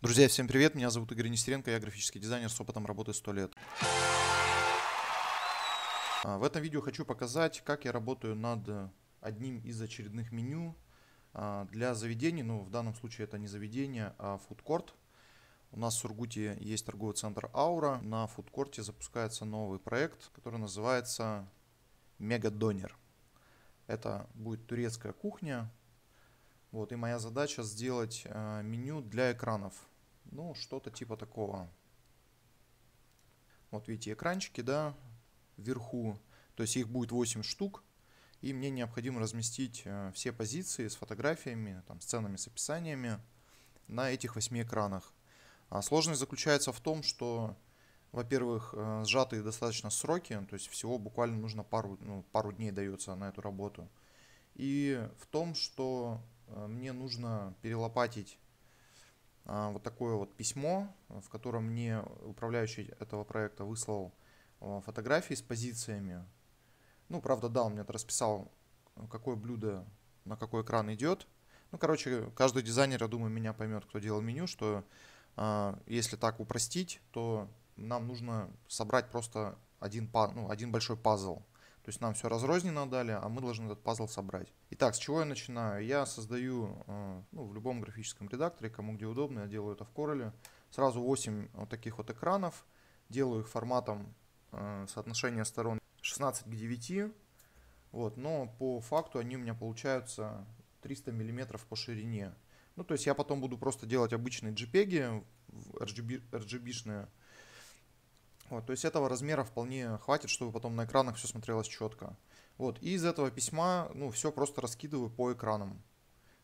Друзья, всем привет, меня зовут Игорь Нестеренко, я графический дизайнер, с опытом работы 100 лет. А, в этом видео хочу показать, как я работаю над одним из очередных меню а, для заведений, ну в данном случае это не заведение, а фудкорт. У нас в Сургуте есть торговый центр Аура, на фудкорте запускается новый проект, который называется Мегадонер. Это будет турецкая кухня, вот, и моя задача сделать э, меню для экранов. Ну, что-то типа такого. Вот видите, экранчики, да, вверху. То есть их будет 8 штук. И мне необходимо разместить э, все позиции с фотографиями, там, сценами с описаниями на этих 8 экранах. А сложность заключается в том, что, во-первых, э, сжатые достаточно сроки, то есть всего буквально нужно пару, ну, пару дней дается на эту работу. И в том, что Э, мне нужно перелопатить э, вот такое вот письмо, в котором мне управляющий этого проекта выслал э, фотографии с позициями. Ну, правда, да, он мне это расписал, какое блюдо на какой экран идет. Ну, короче, каждый дизайнер, я думаю, меня поймет, кто делал меню, что если так упростить, то нам нужно собрать просто один, ну, один большой пазл. То есть нам все разрознено дали, а мы должны этот пазл собрать. Итак, с чего я начинаю? Я создаю э, ну, в любом графическом редакторе, кому где удобно, я делаю это в Corel. Сразу 8 вот таких вот экранов. Делаю их форматом э, соотношения сторон 16 к 9. Вот, но по факту они у меня получаются 300 мм по ширине. Ну, то есть я потом буду просто делать обычные JPEG, RGB-шные, RGB вот, то есть этого размера вполне хватит, чтобы потом на экранах все смотрелось четко. Вот, и из этого письма, ну, все просто раскидываю по экранам.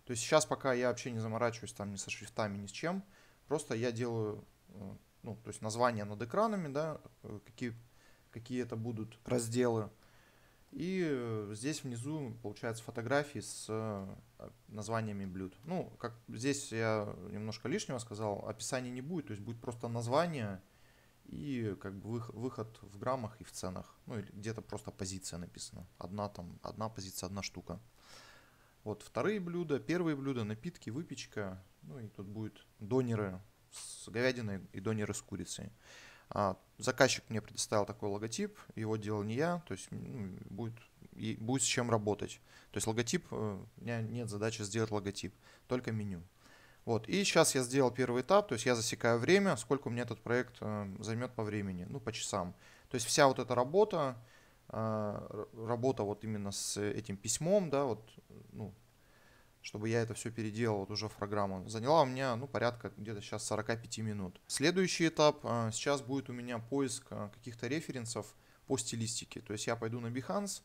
То есть сейчас пока я вообще не заморачиваюсь там ни со шрифтами, ни с чем. Просто я делаю, э, ну, то есть названия над экранами, да, э, какие, какие это будут разделы. И э, здесь внизу, получается, фотографии с названиями блюд. Ну, как здесь я немножко лишнего сказал, описания не будет, то есть будет просто название, и как бы выход в граммах и в ценах. Ну или где-то просто позиция написана. Одна там, одна позиция, одна штука. Вот вторые блюда, первые блюда, напитки, выпечка. Ну и тут будет донеры с говядиной и донеры с курицей. А, заказчик мне предоставил такой логотип, его делал не я, то есть ну, будет, и будет с чем работать. То есть логотип, э, у меня нет задачи сделать логотип, только меню. Вот. И сейчас я сделал первый этап, то есть я засекаю время, сколько у меня этот проект э, займет по времени, ну, по часам. То есть вся вот эта работа, э, работа вот именно с этим письмом, да, вот, ну, чтобы я это все переделал вот уже в программу, заняла у меня, ну, порядка где-то сейчас 45 минут. Следующий этап, э, сейчас будет у меня поиск каких-то референсов по стилистике. То есть я пойду на Behance,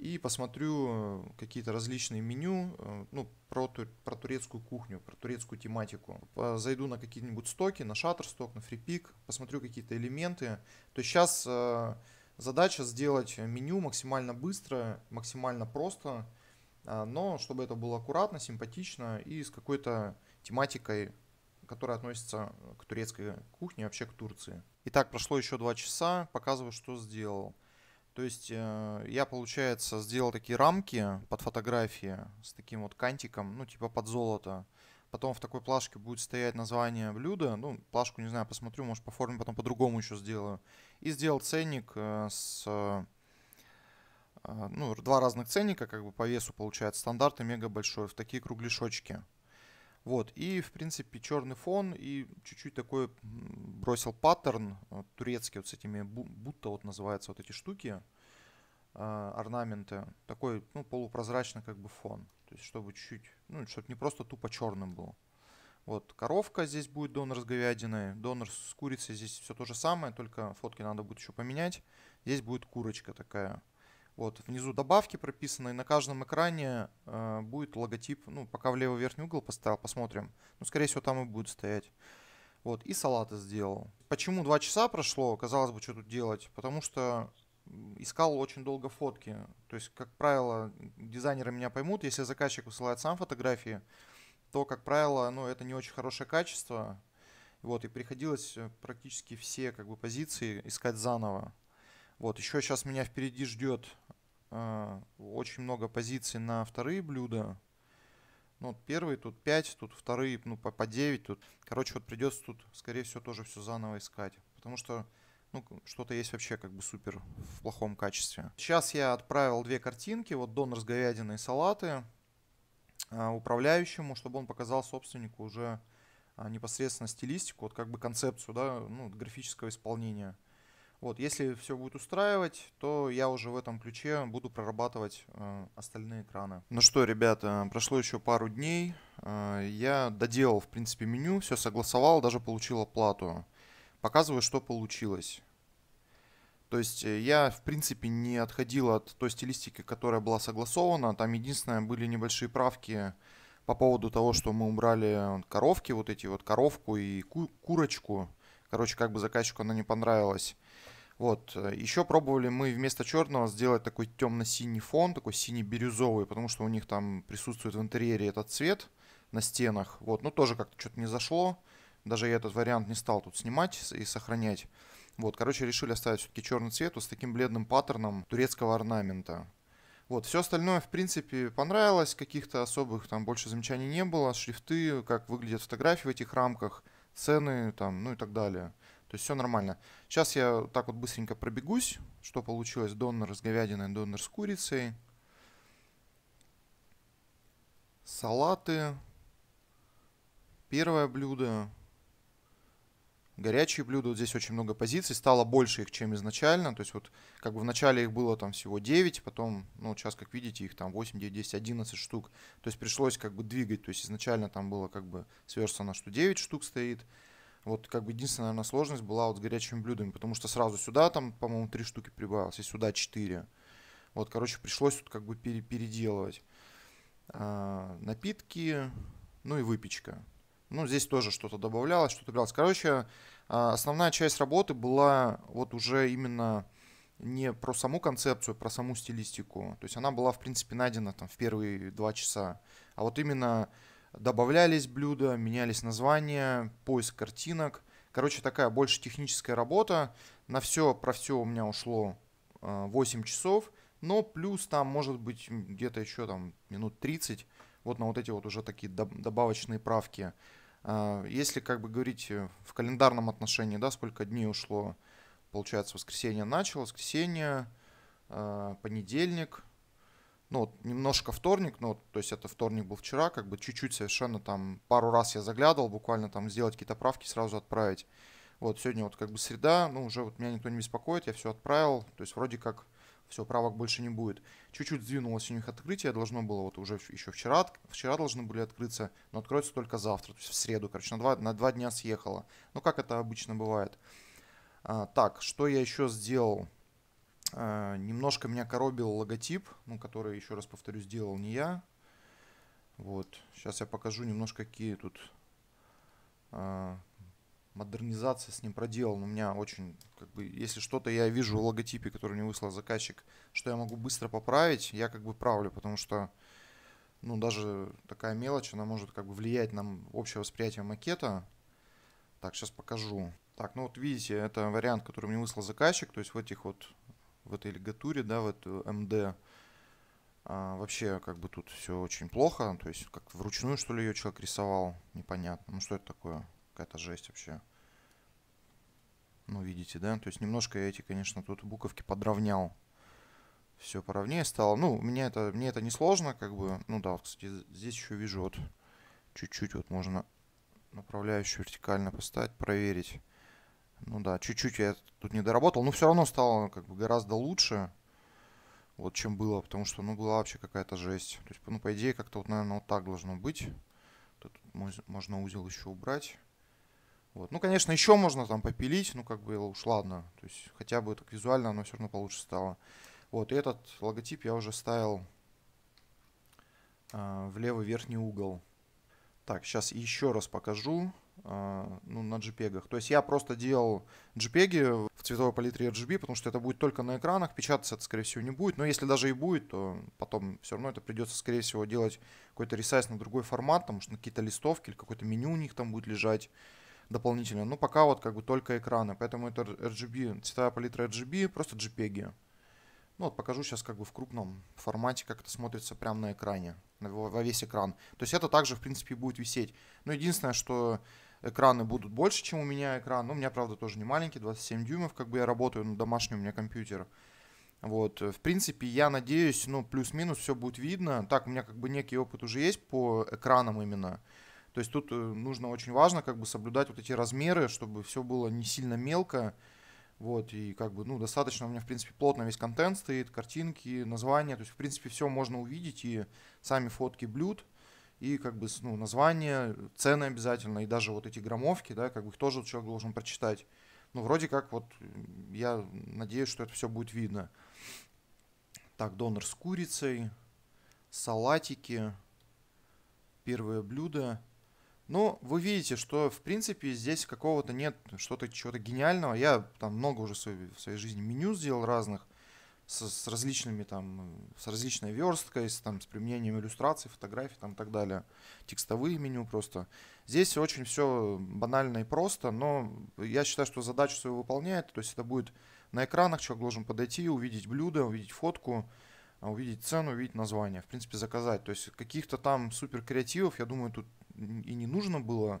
и посмотрю э, какие-то различные меню, э, ну, про, про турецкую кухню, про турецкую тематику. Зайду на какие-нибудь стоки, на Shutterstock, на FreePick, посмотрю какие-то элементы. То есть сейчас э, задача сделать меню максимально быстро, максимально просто, а, но чтобы это было аккуратно, симпатично и с какой-то тематикой, которая относится к турецкой кухне, вообще к Турции. Итак, прошло еще два часа, показываю, что сделал. То есть э, я, получается, сделал такие рамки под фотографии с таким вот кантиком, ну, типа под золото. Потом в такой плашке будет стоять название блюда. Ну, плашку, не знаю, посмотрю, может, по форме потом по-другому еще сделаю. И сделал ценник э, с... Э, ну, два разных ценника, как бы по весу получается. Стандарт и мега большой, в такие кругляшочки. Вот, и, в принципе, черный фон и чуть-чуть такой бросил паттерн э, турецкий вот с этими, будто вот называются вот эти штуки, э, орнаменты. Такой, ну, полупрозрачный как бы фон. То есть, чтобы чуть-чуть, ну, чтобы не просто тупо черным был. Вот, коровка здесь будет донор с говядиной, донор с курицей, здесь все то же самое, только фотки надо будет еще поменять. Здесь будет курочка такая. Вот, внизу добавки прописаны, и на каждом экране э, будет логотип. Ну, пока в левый верхний угол поставил, посмотрим. Ну, скорее всего, там и будет стоять. Вот, и салаты сделал. Почему 2 часа прошло, казалось бы, что тут делать? Потому что искал очень долго фотки. То есть, как правило, дизайнеры меня поймут, если заказчик высылает сам фотографии, то, как правило, ну, это не очень хорошее качество. Вот, и приходилось э, практически все как бы, позиции искать заново. Вот, еще сейчас меня впереди ждет а, очень много позиций на вторые блюда. Ну, вот первые тут 5, тут вторые, ну, по, по 9 тут. Короче, вот придется тут, скорее всего, тоже все заново искать. Потому что, ну, что-то есть вообще как бы супер в плохом качестве. Сейчас я отправил две картинки. Вот донор с говядиной и салаты а, управляющему, чтобы он показал собственнику уже а, непосредственно стилистику, вот как бы концепцию, да, ну, графического исполнения. Вот, если все будет устраивать, то я уже в этом ключе буду прорабатывать э, остальные экраны. Ну что, ребята, прошло еще пару дней. Э, я доделал, в принципе, меню, все согласовал, даже получил оплату. Показываю, что получилось. То есть э, я, в принципе, не отходил от той стилистики, которая была согласована. Там единственное были небольшие правки по поводу того, что мы убрали коровки, вот эти вот коровку и ку курочку. Короче, как бы заказчику она не понравилась. Вот. Э, Еще пробовали мы вместо черного сделать такой темно-синий фон, такой синий-бирюзовый, потому что у них там присутствует в интерьере этот цвет на стенах. Вот. Ну, тоже как-то что-то не зашло. Даже я этот вариант не стал тут снимать и сохранять. Вот, короче, решили оставить все-таки черный цвет вот с таким бледным паттерном турецкого орнамента. Вот, все остальное, в принципе, понравилось, каких-то особых там больше замечаний не было, шрифты, как выглядят фотографии в этих рамках, цены там, ну и так далее. То есть все нормально. Сейчас я так вот быстренько пробегусь, что получилось. Донор с говядиной, донор с курицей. Салаты. Первое блюдо. Горячие блюда. Вот здесь очень много позиций. Стало больше их, чем изначально. То есть вот как бы в начале их было там всего 9, потом, ну, сейчас, как видите, их там 8, 9, 10, 11 штук. То есть пришлось как бы двигать. То есть изначально там было как бы сверстано, что 9 штук стоит. Вот как бы единственная, наверное, сложность была вот с горячими блюдами, потому что сразу сюда там, по-моему, три штуки прибавилось, и сюда четыре. Вот, короче, пришлось тут как бы пере переделывать. А, напитки, ну и выпечка. Ну, здесь тоже что-то добавлялось, что-то добавлялось. Короче, а, основная часть работы была вот уже именно не про саму концепцию, а про саму стилистику. То есть она была, в принципе, найдена там в первые два часа. А вот именно добавлялись блюда, менялись названия, поиск картинок. Короче, такая больше техническая работа. На все про все у меня ушло 8 э, часов, но плюс там может быть где-то еще там минут 30 вот на вот эти вот уже такие добавочные правки. А, если как бы говорить э, в календарном отношении, да, сколько дней ушло, получается, воскресенье начало, воскресенье, э, понедельник, ну, вот немножко вторник, ну, то есть это вторник был вчера, как бы чуть-чуть совершенно там пару раз я заглядывал, буквально там сделать какие-то правки, сразу отправить. Вот, сегодня вот как бы среда, ну, уже вот меня никто не беспокоит, я все отправил, то есть вроде как все, правок больше не будет. Чуть-чуть сдвинулось у них открытие, должно было вот уже еще вчера, вчера должны были открыться, но откроется только завтра, то есть в среду, короче, на два, на два дня съехало. Ну, как это обычно бывает. А, так, что я еще сделал? А, немножко меня коробил логотип, ну, который, еще раз повторю, сделал не я. Вот. Сейчас я покажу немножко, какие тут э, модернизации с ним проделан. У меня очень, как бы, если что-то я вижу в логотипе, который мне выслал заказчик, что я могу быстро поправить, я как бы правлю, потому что, ну, даже такая мелочь, она может как бы влиять на общее восприятие макета. Так, сейчас покажу. Так, ну вот видите, это вариант, который мне выслал заказчик, то есть в этих вот в этой лигатуре, да, в эту МД, а, вообще как бы тут все очень плохо. То есть как вручную, что ли, ее человек рисовал, непонятно. Ну что это такое? Какая-то жесть вообще. Ну, видите, да? То есть немножко я эти, конечно, тут буковки подровнял. Все поровнее стало. Ну, мне это, мне это не сложно, как бы. Ну да, вот, кстати, здесь еще вижу вот чуть-чуть вот можно направляющую вертикально поставить, проверить. Ну да, чуть-чуть я тут не доработал, но все равно стало ну, как бы гораздо лучше, вот чем было, потому что, ну, была вообще какая-то жесть. То есть, ну, по идее, как-то вот, наверное, вот так должно быть. Тут можно узел еще убрать. Вот. Ну, конечно, еще можно там попилить, ну, как бы уж ладно. То есть, хотя бы так визуально оно все равно получше стало. Вот, и этот логотип я уже ставил э, в левый верхний угол. Так, сейчас еще раз покажу. А, ну, на JPEG. То есть я просто делал JPEG в цветовой палитре RGB, потому что это будет только на экранах, печататься это, скорее всего, не будет. Но если даже и будет, то потом все равно это придется, скорее всего, делать какой-то ресайз на другой формат, потому что какие-то листовки или какое-то меню у них там будет лежать дополнительно. Но пока вот как бы только экраны, поэтому это RGB, цветовая палитра RGB, просто JPEG. Ну вот покажу сейчас как бы в крупном формате, как это смотрится прямо на экране, во весь экран. То есть это также, в принципе, будет висеть. Но единственное, что экраны будут больше, чем у меня экран. Но ну, у меня, правда, тоже не маленький, 27 дюймов, как бы я работаю на ну, домашнем у меня компьютер. Вот, э, в принципе, я надеюсь, ну, плюс-минус все будет видно. Так, у меня как бы некий опыт уже есть по экранам именно. То есть тут э, нужно очень важно как бы соблюдать вот эти размеры, чтобы все было не сильно мелко. Вот, и как бы, ну, достаточно у меня, в принципе, плотно весь контент стоит, картинки, названия. То есть, в принципе, все можно увидеть и сами фотки блюд – и как бы ну, название, цены обязательно, и даже вот эти громовки, да, как бы их тоже человек должен прочитать. Ну, вроде как вот я надеюсь, что это все будет видно. Так, донор с курицей, салатики, первое блюдо. Ну, вы видите, что, в принципе, здесь какого-то нет что-то чего-то гениального. Я там много уже в своей, в своей жизни меню сделал разных – с, с различными там, с различной версткой, с, там, с применением иллюстраций, фотографий там, и так далее. Текстовые меню просто. Здесь очень все банально и просто, но я считаю, что задачу свою выполняет. То есть это будет на экранах, человек должен подойти, увидеть блюдо, увидеть фотку, а, увидеть цену, увидеть название. В принципе, заказать. То есть каких-то там супер креативов, я думаю, тут и не нужно было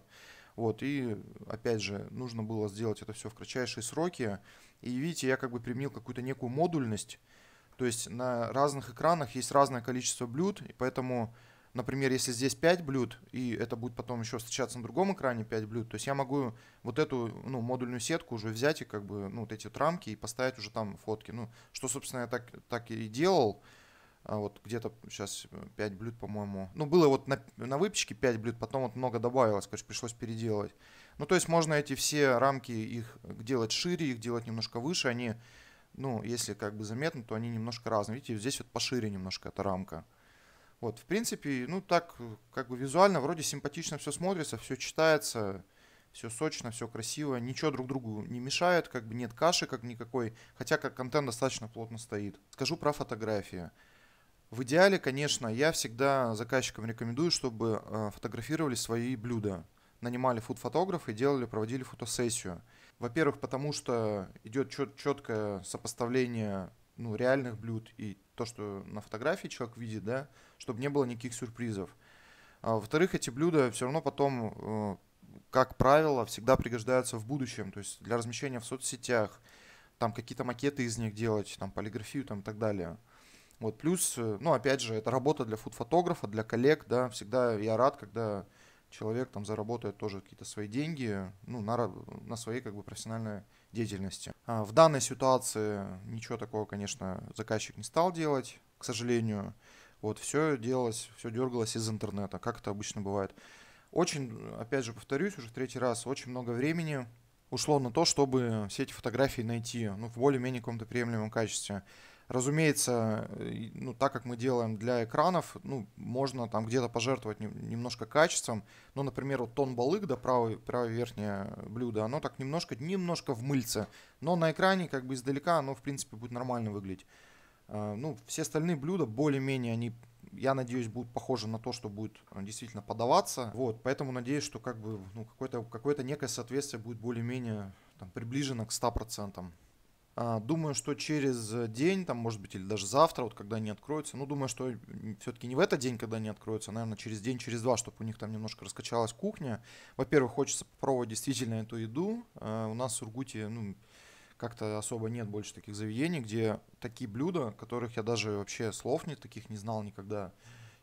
вот, и опять же, нужно было сделать это все в кратчайшие сроки. И видите, я как бы применил какую-то некую модульность. То есть на разных экранах есть разное количество блюд, и поэтому, например, если здесь 5 блюд, и это будет потом еще встречаться на другом экране 5 блюд, то есть я могу вот эту ну, модульную сетку уже взять и как бы, ну, вот эти вот рамки и поставить уже там фотки. Ну, что, собственно, я так, так и делал. А вот где-то сейчас 5 э, блюд, по-моему. Ну, было вот на, на выпечке 5 блюд, потом вот много добавилось, короче, пришлось переделать. Ну, то есть можно эти все рамки их делать шире, их делать немножко выше, они, ну, если как бы заметно, то они немножко разные. Видите, здесь вот пошире немножко эта рамка. Вот, в принципе, ну, так, э, как бы визуально вроде симпатично все смотрится, все читается, все сочно, все красиво, ничего друг другу не мешает, как бы нет каши как никакой, хотя как контент достаточно плотно стоит. Скажу про фотографию в идеале, конечно, я всегда заказчикам рекомендую, чтобы э, фотографировали свои блюда. Нанимали фуд-фотографа и делали, проводили фотосессию. Во-первых, потому что идет четкое сопоставление ну, реальных блюд и то, что на фотографии человек видит, да, чтобы не было никаких сюрпризов. А, во-вторых, эти блюда все равно потом, э, как правило, всегда пригождаются в будущем, то есть для размещения в соцсетях, там какие-то макеты из них делать, там полиграфию там, и так далее. Вот, плюс, э, ну, опять же, это работа для фуд-фотографа, для коллег, да, всегда я рад, когда человек там заработает тоже какие-то свои деньги, ну, на, на своей, как бы, профессиональной деятельности. А в данной ситуации ничего такого, конечно, заказчик не стал делать, к сожалению. Вот, все делалось, все дергалось из интернета, как это обычно бывает. Очень, опять же, повторюсь уже в третий раз, очень много времени ушло на то, чтобы все эти фотографии найти, ну, в более-менее каком-то приемлемом качестве. Разумеется, ну, так как мы делаем для экранов, ну, можно там где-то пожертвовать немножко качеством. но, ну, например, вот тон балык, да, правое, правое верхнее блюдо, оно так немножко, немножко в мыльце. Но на экране как бы издалека оно, в принципе, будет нормально выглядеть. Э, ну, все остальные блюда более-менее они я надеюсь, будут похожи на то, что будет э, действительно подаваться. Вот, поэтому надеюсь, что как бы, ну, какое-то какое некое соответствие будет более-менее приближено к 100%. А, думаю, что через э, день, там, может быть, или даже завтра, вот когда они откроются, ну, думаю, что все-таки не в этот день, когда они откроются, а, наверное, через день, через два, чтобы у них там немножко раскачалась кухня. Во-первых, хочется попробовать действительно эту еду. Э, у нас в Сургуте, ну, как-то особо нет больше таких заведений, где такие блюда, которых я даже вообще слов не таких не знал никогда.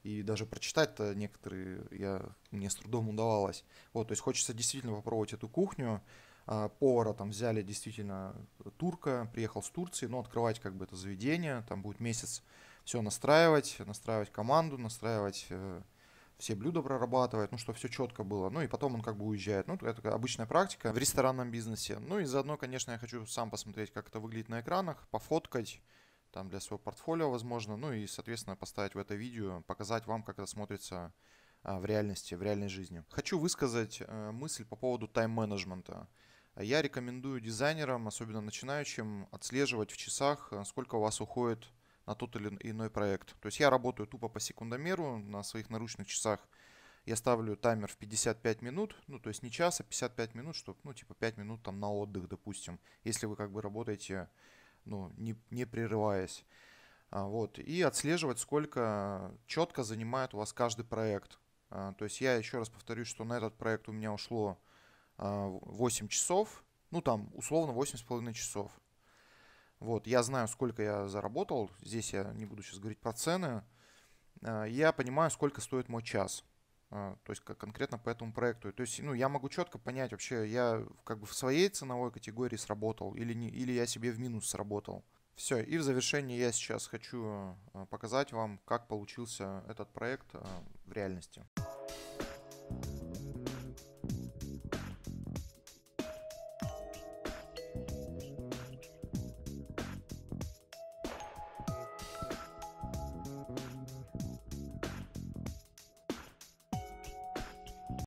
И даже прочитать-то некоторые я, мне с трудом удавалось. Вот, то есть хочется действительно попробовать эту кухню. А, повара там взяли действительно турка, приехал с Турции, но ну, открывать как бы это заведение, там будет месяц все настраивать, настраивать команду, настраивать э, все блюда прорабатывает, ну, что все четко было. Ну, и потом он как бы уезжает. Ну, это обычная практика в ресторанном бизнесе. Ну, и заодно, конечно, я хочу сам посмотреть, как это выглядит на экранах, пофоткать, там, для своего портфолио, возможно. Ну, и, соответственно, поставить в это видео, показать вам, как это смотрится а, в реальности, в реальной жизни. Хочу высказать э, мысль по поводу тайм-менеджмента. А я рекомендую дизайнерам, особенно начинающим, отслеживать в часах, э, сколько у вас уходит на тот или иной проект. То есть я работаю тупо по секундомеру на своих наручных часах. Я ставлю таймер в 55 минут, ну то есть не час, а 55 минут, чтобы, ну типа 5 минут там на отдых, допустим, если вы как бы работаете, ну не, не прерываясь. А, вот. И отслеживать, сколько четко занимает у вас каждый проект. А, то есть я еще раз повторюсь, что на этот проект у меня ушло 8 а, часов, ну там условно 8,5 часов. Вот, я знаю, сколько я заработал, здесь я не буду сейчас говорить про цены, а, я понимаю, сколько стоит мой час, а, то есть как конкретно по этому проекту. То есть, ну, я могу четко понять вообще, я как бы в своей ценовой категории сработал или, не, или я себе в минус сработал. Все, и в завершении я сейчас хочу показать вам, как получился этот проект в реальности.